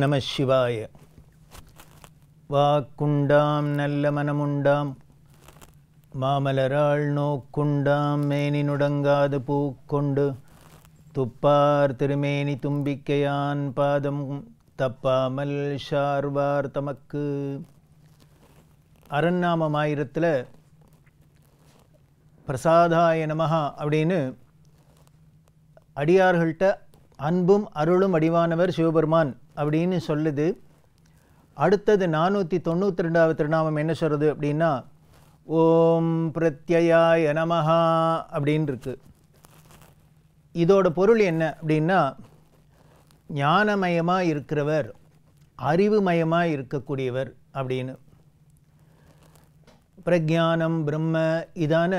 நம சிவாய வாக்குண்டாம் நல்ல மனமுண்டாம் மாமலராள் நோக்குண்டாம் மேனி நுடங்காது பூக்கொண்டு துப்பார் திருமேனி தும்பிக்கையான் பாதம் தப்பாமல் ஷார்வார் தமக்கு அரண்நாமம் ஆயிரத்தில் பிரசாதாய நமஹா அப்படின்னு அடியார்கள்ட்ட அன்பும் அருளும் அடிவானவர் சிவபெருமான் அப்படின்னு சொல்லுது அடுத்தது நானூற்றி தொண்ணூற்றி ரெண்டாவது திருநாமம் என்ன சொல்கிறது அப்படின்னா ஓம் பிரத்யாய நமஹா அப்படின் இருக்கு இதோட பொருள் என்ன அப்படின்னா ஞானமயமாக இருக்கிறவர் அறிவுமயமாக இருக்கக்கூடியவர் அப்படின்னு பிரஜானம் பிரம்ம இதான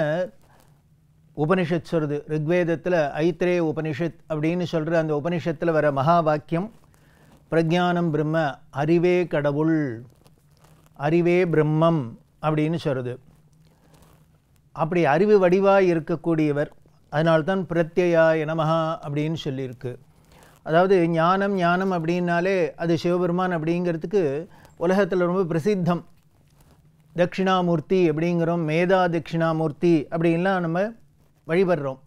உபனிஷத் சொல்கிறது ரிக்வேதத்தில் ஐத்ரே உபனிஷத் அப்படின்னு சொல்கிற அந்த உபனிஷத்தில் வர மகா வாக்கியம் பிரஜானம் பிரம்ம அறிவே கடவுள் அறிவே பிரம்மம் அப்படின்னு சொல்கிறது அப்படி அறிவு வடிவாக இருக்கக்கூடியவர் அதனால்தான் பிரத்யா எனமஹா அப்படின்னு சொல்லியிருக்கு அதாவது ஞானம் ஞானம் அப்படின்னாலே அது சிவபெருமான் அப்படிங்கிறதுக்கு உலகத்தில் ரொம்ப பிரசித்தம் தட்சிணாமூர்த்தி அப்படிங்கிறோம் மேதா தட்சிணாமூர்த்தி அப்படின்லாம் நம்ம வழிபடுறோம்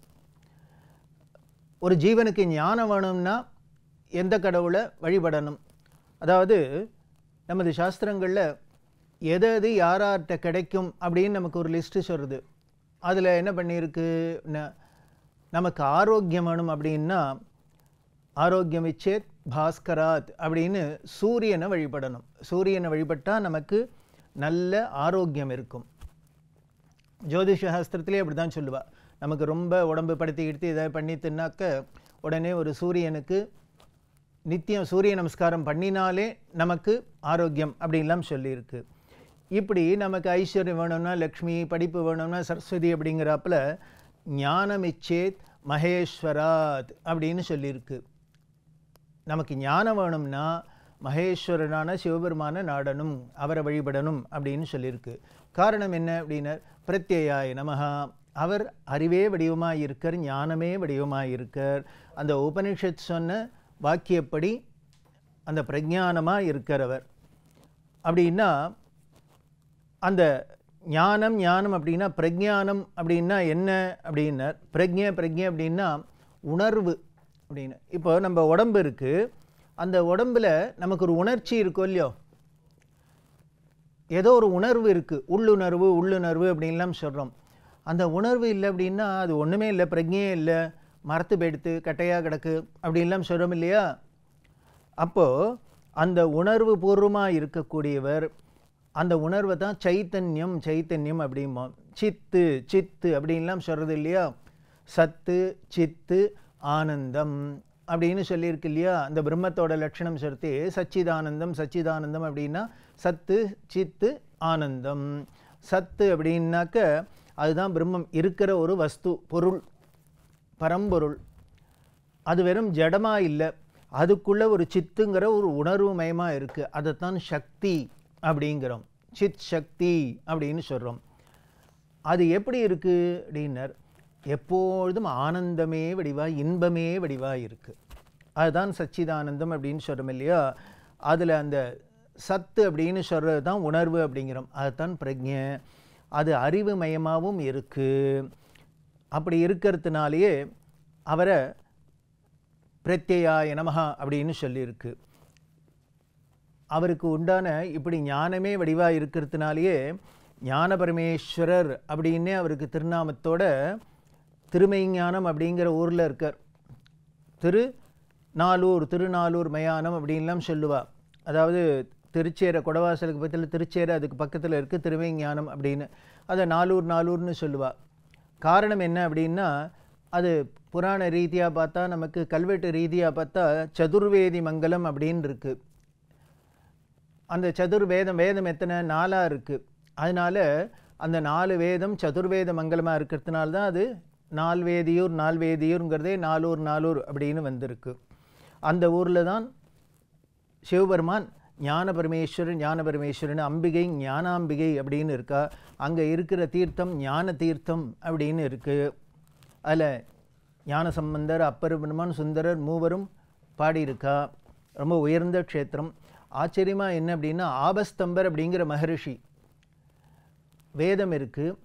ஒரு ஜீவனுக்கு ஞானம் வேணும்னா எந்த கடவுளை வழிபடணும் அதாவது நமது சாஸ்திரங்களில் எது எது யார்கிட்ட கிடைக்கும் அப்படின்னு நமக்கு ஒரு லிஸ்ட்டு சொல்கிறது அதில் என்ன பண்ணியிருக்கு நமக்கு ஆரோக்கியம் வேணும் அப்படின்னா ஆரோக்கியம் இச்சேத் பாஸ்கராத் அப்படின்னு சூரியனை வழிபடணும் சூரியனை வழிபட்டால் நமக்கு நல்ல ஆரோக்கியம் இருக்கும் ஜோதிஷ சாஸ்திரத்திலே அப்படி தான் சொல்லுவாள் நமக்கு ரொம்ப உடம்பு படுத்திக்கிட்டு இதை பண்ணி தின்னாக்க உடனே ஒரு சூரியனுக்கு நித்தியம் சூரிய நமஸ்காரம் பண்ணினாலே நமக்கு ஆரோக்கியம் அப்படின்லாம் சொல்லியிருக்கு இப்படி நமக்கு ஐஸ்வர்யம் வேணும்னா லக்ஷ்மி படிப்பு வேணும்னா சரஸ்வதி அப்படிங்கிறாப்புல ஞானமிச்சேத் மகேஸ்வராத் அப்படின்னு சொல்லியிருக்கு நமக்கு ஞானம் வேணும்னா மகேஸ்வரனான சிவபெருமான நாடனும் அவரை வழிபடணும் அப்படின்னு சொல்லியிருக்கு காரணம் என்ன அப்படின்னா பிரத்யாய நமகா அவர் அறிவே வடிவமாக இருக்கார் ஞானமே வடிவமாக இருக்கார் அந்த உபனிஷத் சொன்ன வாக்கியப்படி அந்த பிரஜானமாக அவர் அப்படின்னா அந்த ஞானம் ஞானம் அப்படின்னா பிரஜானம் அப்படின்னா என்ன அப்படின்னார் பிரஜை பிரஜை அப்படின்னா உணர்வு அப்படின்னு இப்போ நம்ம உடம்பு இருக்குது அந்த உடம்பில் நமக்கு ஒரு உணர்ச்சி இருக்கும் இல்லையோ ஏதோ ஒரு உணர்வு இருக்குது உள்ளுணர்வு உள்ளுணர்வு அப்படின்லாம் சொல்கிறோம் அந்த உணர்வு இல்லை அப்படின்னா அது ஒன்றுமே இல்லை பிரஜையே இல்லை மரத்து போயிடுத்து கட்டையாக கிடக்கு அப்படின்லாம் சொல்கிறோம் இல்லையா அப்போது அந்த உணர்வு பூர்வமாக இருக்கக்கூடியவர் அந்த உணர்வை தான் சைத்தன்யம் சைத்தன்யம் அப்படிம்போம் சித்து சித்து அப்படின்லாம் சொல்கிறது இல்லையா சத்து சித்து ஆனந்தம் அப்படின்னு சொல்லியிருக்கு இல்லையா அந்த பிரம்மத்தோட லட்சணம் சொல்லி சச்சிதானந்தம் சச்சிதானந்தம் அப்படின்னா சத்து சித்து ஆனந்தம் சத்து அப்படின்னாக்க அதுதான் பிரம்மம் இருக்கிற ஒரு வஸ்து பொருள் பரம்பொருள் அது வெறும் ஜடமா இல்லை அதுக்குள்ளே ஒரு சித்துங்கிற ஒரு உணர்வு மயமாக இருக்குது அதைத்தான் சக்தி அப்படிங்கிறோம் சித் சக்தி அப்படின்னு சொல்கிறோம் அது எப்படி இருக்குது அப்படின்னர் எப்பொழுதும் ஆனந்தமே வடிவாக இன்பமே வடிவாக இருக்குது அதுதான் சச்சிதானந்தம் அப்படின்னு சொல்கிறோம் இல்லையா அதில் அந்த சத்து அப்படின்னு சொல்கிறது தான் உணர்வு அப்படிங்கிறோம் அதுதான் பிரஜை அது அறிவு மயமாகவும் இருக்குது அப்படி இருக்கிறதுனாலேயே அவரை பிரத்யா எனமஹா அப்படின்னு சொல்லியிருக்கு அவருக்கு உண்டான இப்படி ஞானமே வடிவாக இருக்கிறதுனாலேயே ஞான பரமேஸ்வரர் அப்படின்னே அவருக்கு திருநாமத்தோட திருமைஞானம் அப்படிங்கிற ஊரில் இருக்கார் திரு நாலூர் திருநாலூர் மயானம் அப்படின்லாம் சொல்லுவாள் அதாவது திருச்சேர கொடவாசலுக்கு பக்கத்தில் திருச்சேர அதுக்கு பக்கத்தில் இருக்குது திருவைஞானம் அப்படின்னு அதை நாலூர் நாலூர்னு சொல்லுவாள் காரணம் என்ன அப்படின்னா அது புராண ரீதியாக பார்த்தா நமக்கு கல்வெட்டு ரீதியாக பார்த்தா சதுர்வேதி மங்கலம் அப்படின்னு இருக்குது அந்த சதுர்வேதம் வேதம் வேதம் எத்தனை நாளாக இருக்குது அதனால் அந்த நாலு வேதம் சதுர்வேத மங்கலமாக இருக்கிறதுனால தான் அது நால்வேதியூர் நால்வேதியூருங்கிறதே நாலூர் நாலூர் அப்படின்னு வந்திருக்கு அந்த ஊரில் தான் சிவபெருமான் ஞான பரமேஸ்வரன் ஞான பரமேஸ்வரன் அம்பிகை ஞானாம்பிகை அப்படின்னு இருக்கா அங்கே இருக்கிற தீர்த்தம் ஞான தீர்த்தம் அப்படின்னு இருக்குது அதில் ஞான சம்பந்தர் அப்பர் பெருமான் சுந்தரர் மூவரும் பாடியிருக்கா ரொம்ப உயர்ந்த க்ஷேத்திரம் ஆச்சரியமாக என்ன அப்படின்னா ஆபஸ்தம்பர் அப்படிங்கிற மகரிஷி வேதம் இருக்குது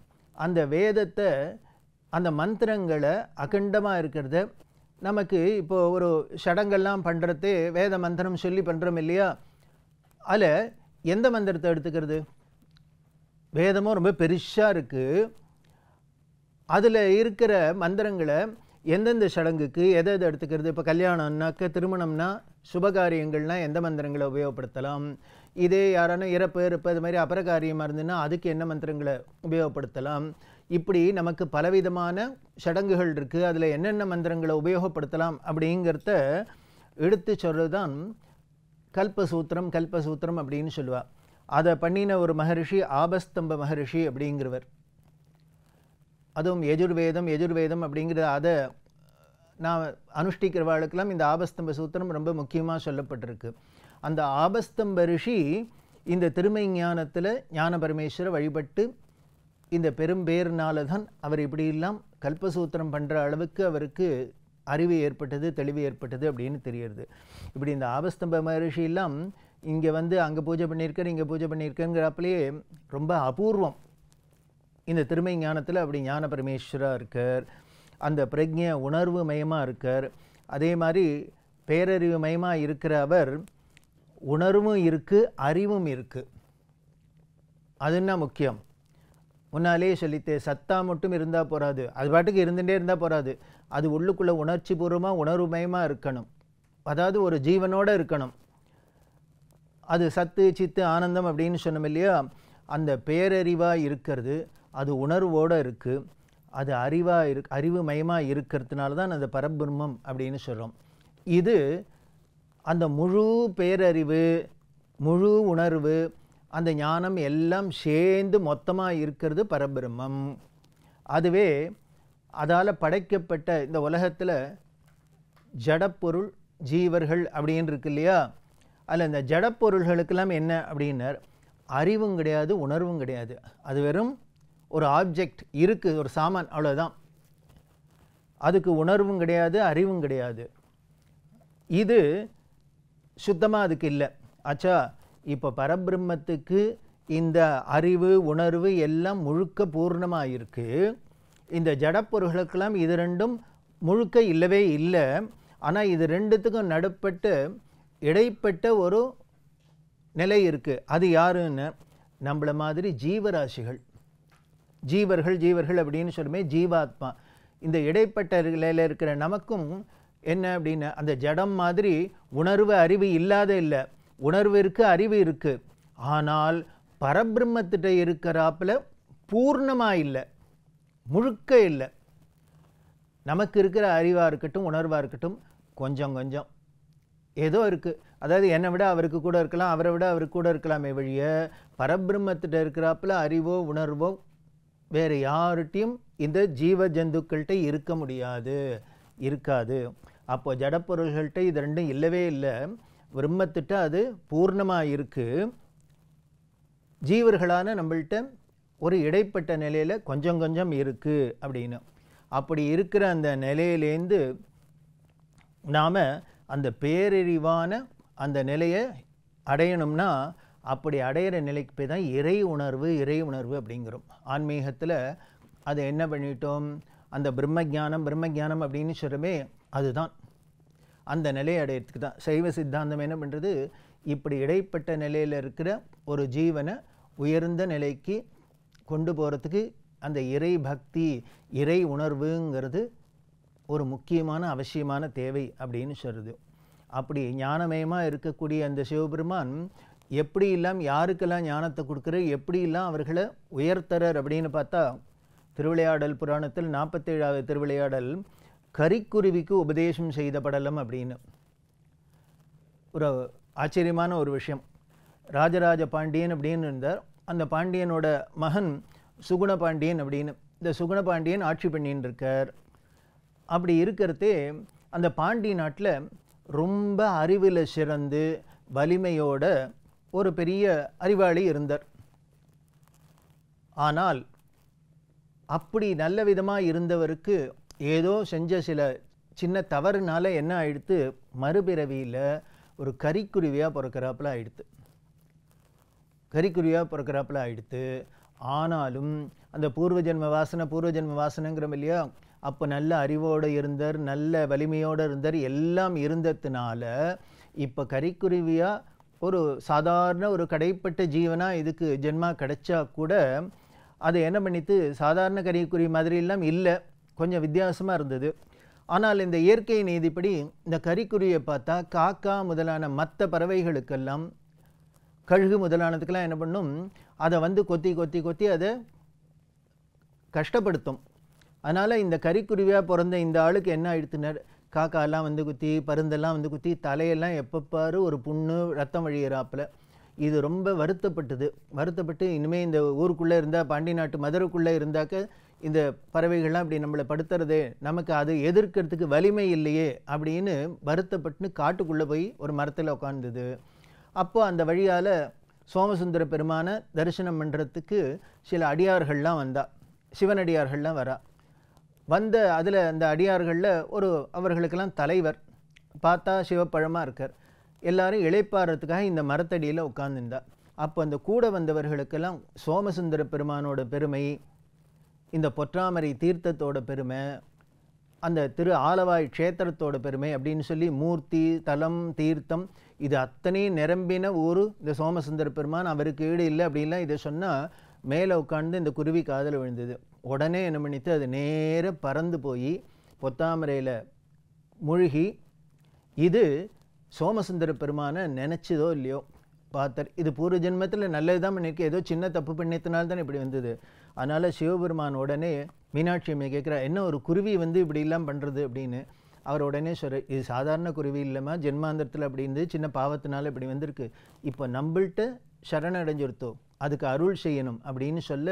அந்த வேதத்தை அந்த மந்திரங்களை அகண்டமாக இருக்கிறத நமக்கு இப்போது ஒரு சடங்கெல்லாம் பண்ணுறது வேத மந்திரம் சொல்லி பண்ணுறோம் இல்லையா அதில் எந்த மந்திரத்தை எடுத்துக்கிறது வேதமும் ரொம்ப பெருசாக இருக்குது அதில் இருக்கிற மந்திரங்களை எந்தெந்த சடங்குக்கு எதை எதை எடுத்துக்கிறது இப்போ கல்யாணம்னாக்க திருமணம்னா சுபகாரியங்கள்னால் எந்த மந்திரங்களை உபயோகப்படுத்தலாம் இதே யாரான இறப்பு இறப்பு அது மாதிரி அபரகாரியமாக இருந்ததுன்னா அதுக்கு என்ன மந்திரங்களை உபயோகப்படுத்தலாம் இப்படி நமக்கு பலவிதமான சடங்குகள் இருக்குது அதில் என்னென்ன மந்திரங்களை உபயோகப்படுத்தலாம் அப்படிங்கிறத எடுத்து சொல்கிறது தான் கல்பசூத்திரம் கல்பசூத்திரம் அப்படின்னு சொல்லுவாள் அதை பண்ணின ஒரு மகரிஷி ஆபஸ்தம்ப மகரிஷி அப்படிங்கிறவர் அதுவும் எஜுர்வேதம் எஜுர்வேதம் அப்படிங்கிற அதை நான் அனுஷ்டிக்கிறவாளுக்கெல்லாம் இந்த ஆபஸ்தம்ப சூத்திரம் ரொம்ப முக்கியமாக சொல்லப்பட்டிருக்கு அந்த ஆபஸ்தம்ப ரிஷி இந்த திருமை ஞானத்தில் ஞான பரமேஸ்வர வழிபட்டு இந்த பெரும்பேர்னால தான் அவர் இப்படியெல்லாம் கல்பசூத்திரம் பண்ணுற அளவுக்கு அவருக்கு அறிவு ஏற்பட்டது தெளிவு ஏற்பட்டது அப்படின்னு தெரியுது இப்படி இந்த ஆபஸ்தம்ப மகரிஷியெல்லாம் இங்கே வந்து அங்கே பூஜை பண்ணியிருக்கார் இங்கே பூஜை பண்ணியிருக்கேங்கிறப்பலேயே ரொம்ப அபூர்வம் இந்த திருமை ஞானத்தில் அப்படி ஞான பரமேஸ்வராக இருக்கார் அந்த பிரஜ உணர்வு மயமாக இருக்கார் அதே மாதிரி பேரறிவு மயமாக இருக்கிற அவர் உணர்வும் இருக்குது அறிவும் இருக்குது அதுன்னா முக்கியம் முன்னாலேயே சொல்லித்து சத்தா மட்டும் இருந்தால் போகாது அது பாட்டுக்கு இருந்துகிட்டே இருந்தால் போகாது அது உள்ளுக்குள்ளே உணர்ச்சி பூர்வமாக உணர்வுமயமாக இருக்கணும் அதாவது ஒரு ஜீவனோடு இருக்கணும் அது சத்து சித்து ஆனந்தம் அப்படின்னு சொன்னோம் இல்லையா அந்த பேரறிவாக இருக்கிறது அது உணர்வோடு இருக்குது அது அறிவாக இரு அறிவு மயமாக இருக்கிறதுனால தான் அந்த பரபிரம்மம் அப்படின்னு சொல்கிறோம் இது அந்த முழு பேரறிவு முழு உணர்வு அந்த ஞானம் எல்லாம் சேர்ந்து மொத்தமாக இருக்கிறது பரபிரம்மம் அதுவே அதால் படைக்கப்பட்ட இந்த உலகத்தில் ஜடப்பொருள் ஜீவர்கள் அப்படின்னு இருக்கு இல்லையா அதில் இந்த ஜடப்பொருள்களுக்கெல்லாம் என்ன அப்படின்னார் அறிவும் கிடையாது உணர்வும் கிடையாது அது வெறும் ஒரு ஆப்ஜெக்ட் இருக்குது ஒரு சாமான் அவ்வளோதான் அதுக்கு உணர்வும் கிடையாது அறிவும் கிடையாது இது சுத்தமாக அதுக்கு இல்லை ஆச்சா இப்போ பரபிரம்மத்துக்கு இந்த அறிவு உணர்வு எல்லாம் முழுக்க பூர்ணமாக இருக்குது இந்த ஜடப்பொருள்களுக்கெல்லாம் இது ரெண்டும் முழுக்க இல்லவே இல்லை ஆனால் இது ரெண்டுத்துக்கும் நடுப்பட்டு இடைப்பட்ட ஒரு நிலை இருக்குது அது யாருன்னு நம்மளை மாதிரி ஜீவராசிகள் ஜீவர்கள் ஜீவர்கள் அப்படின்னு சொல்லுமே ஜீவாத்மா இந்த இடைப்பட்ட நிலையில் இருக்கிற நமக்கும் என்ன அப்படின்னா அந்த ஜடம் மாதிரி உணர்வு அறிவு இல்லாத இல்லை உணர்வு இருக்கு அறிவு இருக்குது ஆனால் பரபிரம்மத்திட்ட இருக்கிறாப்புல பூர்ணமாக இல்லை முழுக்க இல்லை நமக்கு இருக்கிற அறிவாக இருக்கட்டும் உணர்வாக இருக்கட்டும் கொஞ்சம் கொஞ்சம் ஏதோ இருக்குது அதாவது என்னை விட அவருக்கு கூட இருக்கலாம் அவரை விட அவருக்கு கூட இருக்கலாமே வழிய பரபிரம்மத்திட்ட இருக்கிறாப்புல அறிவோ உணர்வோ வேறு யார்கிட்டையும் இந்த ஜீவ ஜந்துக்கள்கிட்ட இருக்க முடியாது இருக்காது அப்போது ஜடப்பொருள்கள்கிட்ட இது ரெண்டும் இல்லவே இல்லை பிரம்மத்திட்ட அது பூர்ணமாக இருக்குது ஜீவர்களான நம்மள்கிட்ட ஒரு இடைப்பட்ட நிலையில் கொஞ்சம் கொஞ்சம் இருக்குது அப்படின்னு அப்படி இருக்கிற அந்த நிலையிலேருந்து நாம் அந்த பேரறிவான அந்த நிலையை அடையணும்னா அப்படி அடையிற நிலைக்கு போய் தான் இறை உணர்வு இறை உணர்வு அப்படிங்கிறோம் ஆன்மீகத்தில் அதை என்ன பண்ணிட்டோம் அந்த பிரம்ம பிரம்மஜானம் பிரம்ம அப்படின்னு சொல்கிறமே அதுதான் அந்த நிலையை அடையிறதுக்கு தான் சைவ சித்தாந்தம் என்ன பண்ணுறது இப்படி இடைப்பட்ட நிலையில் இருக்கிற ஒரு ஜீவனை உயர்ந்த நிலைக்கு கொண்டு போகிறதுக்கு அந்த இறை பக்தி இறை உணர்வுங்கிறது ஒரு முக்கியமான அவசியமான தேவை அப்படின்னு சொல்கிறது அப்படி ஞானமயமாக இருக்கக்கூடிய அந்த சிவபெருமான் எப்படி இல்லாமல் யாருக்கெல்லாம் ஞானத்தை எப்படி எப்படியெல்லாம் அவர்களை உயர்த்தரர் அப்படின்னு பார்த்தா திருவிளையாடல் புராணத்தில் நாற்பத்தேழாவது திருவிளையாடல் கரிக்குருவிக்கு உபதேசம் செய்த படலம் அப்படின்னு ஒரு ஆச்சரியமான ஒரு விஷயம் ராஜராஜ பாண்டியன் அப்படின்னு இருந்தார் அந்த பாண்டியனோட மகன் சுகுண பாண்டியன் அப்படின்னு இந்த சுகுண பாண்டியன் ஆட்சி பண்ணின்னு இருக்கார் அப்படி இருக்கிறதே அந்த பாண்டி நாட்டில் ரொம்ப அறிவில் சிறந்து வலிமையோட ஒரு பெரிய அறிவாளி இருந்தார் ஆனால் அப்படி நல்ல விதமாக இருந்தவருக்கு ஏதோ செஞ்ச சில சின்ன தவறுனால என்ன ஆயிடுத்து மறுபிறவியில் ஒரு கறிக்குருவியாக பிறக்கிறாப்புல ஆயிடுத்து கறிக்குருவியாக பிறக்கிறாப்புல ஆயிடுத்து ஆனாலும் அந்த பூர்வ ஜென்ம வாசனை பூர்வ ஜென்ம வாசனைங்கிறோம் இல்லையா அப்போ நல்ல அறிவோடு இருந்தார் நல்ல வலிமையோடு இருந்தார் எல்லாம் இருந்ததுனால இப்போ கறிக்குருவியாக ஒரு சாதாரண ஒரு கடைப்பட்ட ஜீவனாக இதுக்கு ஜென்மா கிடைச்சா கூட அதை என்ன பண்ணித்து சாதாரண மாதிரி மாதிரியெல்லாம் இல்லை கொஞ்சம் வித்தியாசமாக இருந்தது ஆனால் இந்த இயற்கை நீதிப்படி இந்த கறிக்குறியை பார்த்தா காக்கா முதலான மற்ற பறவைகளுக்கெல்லாம் கழுகு முதலானதுக்கெல்லாம் என்ன பண்ணும் அதை வந்து கொத்தி கொத்தி கொத்தி அதை கஷ்டப்படுத்தும் அதனால் இந்த கறிக்குருவியாக பிறந்த இந்த ஆளுக்கு என்ன ஆயிடுத்துனர் காக்காலாம் வந்து குத்தி பருந்தெல்லாம் வந்து குத்தி தலையெல்லாம் எப்பப்பாரு ஒரு புண்ணு ரத்தம் வழியிறாப்பில் இது ரொம்ப வருத்தப்பட்டது வருத்தப்பட்டு இனிமேல் இந்த ஊருக்குள்ளே இருந்தால் பாண்டி நாட்டு மதுரைக்குள்ளே இருந்தாக்க இந்த பறவைகள்லாம் இப்படி நம்மளை படுத்துறது நமக்கு அது எதிர்க்கிறதுக்கு வலிமை இல்லையே அப்படின்னு வருத்தப்பட்டு காட்டுக்குள்ளே போய் ஒரு மரத்தில் உட்காந்துது அப்போ அந்த வழியால் சோமசுந்தர பெருமான தரிசனம் பண்ணுறதுக்கு சில அடியார்கள்லாம் வந்தா சிவனடியார்கள்லாம் வரா வந்த அதில் அந்த அடியார்களில் ஒரு அவர்களுக்கெல்லாம் தலைவர் பார்த்தா சிவப்பழமாக இருக்கார் எல்லாரும் இழைப்பாடுறதுக்காக இந்த மரத்தடியில் உட்காந்துருந்தா அப்போ அந்த கூட வந்தவர்களுக்கெல்லாம் சோமசுந்தர பெருமானோட பெருமை இந்த பொற்றாமரை தீர்த்தத்தோட பெருமை அந்த திரு ஆலவாய் க்ஷேத்திரத்தோட பெருமை அப்படின்னு சொல்லி மூர்த்தி தலம் தீர்த்தம் இது அத்தனை நிரம்பின ஊர் இந்த சோமசுந்தர பெருமான் அவருக்கு ஈடு இல்லை அப்படின்லாம் இதை சொன்னால் மேலே உட்காந்து இந்த குருவி காதில் விழுந்தது உடனே என்ன பண்ணித்து அது நேர பறந்து போய் பொத்தாமரையில் மூழ்கி இது சோமசுந்தர பெருமானை நினச்சதோ இல்லையோ பார்த்தர் இது பூர்வ ஜென்மத்தில் நல்லது தான் பண்ணியிருக்கேன் ஏதோ சின்ன தப்பு பண்ணியத்தினால்தான் இப்படி வந்தது அதனால் சிவபெருமான் உடனே மீனாட்சி அம்மை கேட்குறா என்ன ஒரு குருவி வந்து இப்படிலாம் பண்ணுறது அப்படின்னு அவர் உடனே சொல்ற இது சாதாரண குருவி இல்லாமல் ஜென்மாந்திரத்தில் அப்படி இருந்து சின்ன பாவத்தினால இப்படி வந்திருக்கு இப்போ நம்மள்கிட்ட சரணடைஞ்சிருத்தோம் அதுக்கு அருள் செய்யணும் அப்படின்னு சொல்ல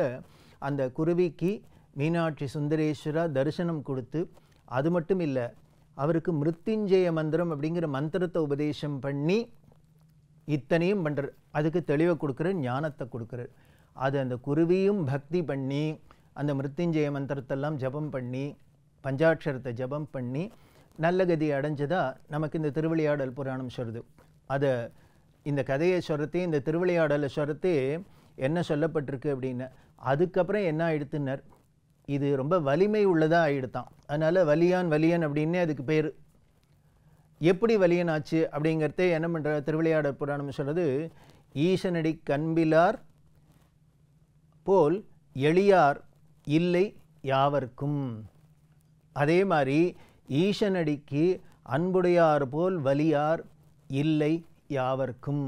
அந்த குருவிக்கு மீனாட்சி சுந்தரேஸ்வரா தரிசனம் கொடுத்து அது மட்டும் இல்லை அவருக்கு மிருத்யுஞ்சய மந்திரம் அப்படிங்கிற மந்திரத்தை உபதேசம் பண்ணி இத்தனையும் பண்ணுற அதுக்கு தெளிவை கொடுக்குற ஞானத்தை கொடுக்குறார் அது அந்த குருவியும் பக்தி பண்ணி அந்த மிருத்யுஞ்சய மந்திரத்தெல்லாம் ஜபம் பண்ணி பஞ்சாட்சரத்தை ஜபம் பண்ணி நல்ல கதி அடைஞ்சதா நமக்கு இந்த திருவிளையாடல் புராணம் சொல்கிறது அதை இந்த கதையை சொரத்தி இந்த திருவிளையாடலை சொரத்தி என்ன சொல்லப்பட்டிருக்கு அப்படின்னு அதுக்கப்புறம் என்ன ஆயிடுத்துனர் இது ரொம்ப வலிமை உள்ளதாக ஆயிடுத்தான் அதனால் வலியான் வலியன் அப்படின்னே அதுக்கு பேர் எப்படி வலியன் ஆச்சு அப்படிங்கிறதே என்ன பண்ணுற திருவிளையாடல் புராணம் சொல்கிறது ஈசனடி கண்பிலார் போல் எளியார் இல்லை யாவர்க்கும் அதே மாதிரி ஈசனடிக்கு அன்புடையார் போல் வலியார் இல்லை யாவர்க்கும்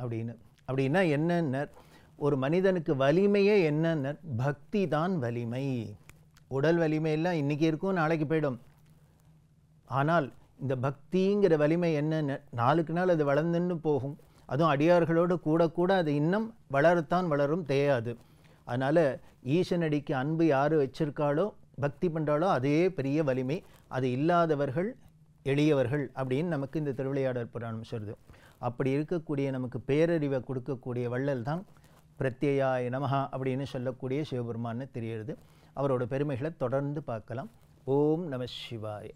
அப்படின்னு அப்படின்னா என்னென்ன ஒரு மனிதனுக்கு வலிமையே என்னென்ன பக்தி தான் வலிமை உடல் வலிமையெல்லாம் இன்றைக்கி இருக்கும் நாளைக்கு போயிடும் ஆனால் இந்த பக்திங்கிற வலிமை என்னென்ன நாளுக்கு நாள் அது வளர்ந்துன்னு போகும் அதுவும் அடியார்களோடு கூட கூட அது இன்னும் வளரத்தான் வளரும் தேயாது அதனால் ஈசனடிக்கு அன்பு யார் வச்சிருக்காளோ பக்தி பண்ணுறாளோ அதே பெரிய வலிமை அது இல்லாதவர்கள் எளியவர்கள் அப்படின்னு நமக்கு இந்த திருவிளையாடல் புராணம் சொல்லுது அப்படி இருக்கக்கூடிய நமக்கு பேரறிவை கொடுக்கக்கூடிய வள்ளல் தான் பிரத்யேயாய நமகா அப்படின்னு சொல்லக்கூடிய சிவபெருமான்னு தெரிகிறது அவரோட பெருமைகளை தொடர்ந்து பார்க்கலாம் ஓம் நம சிவாய்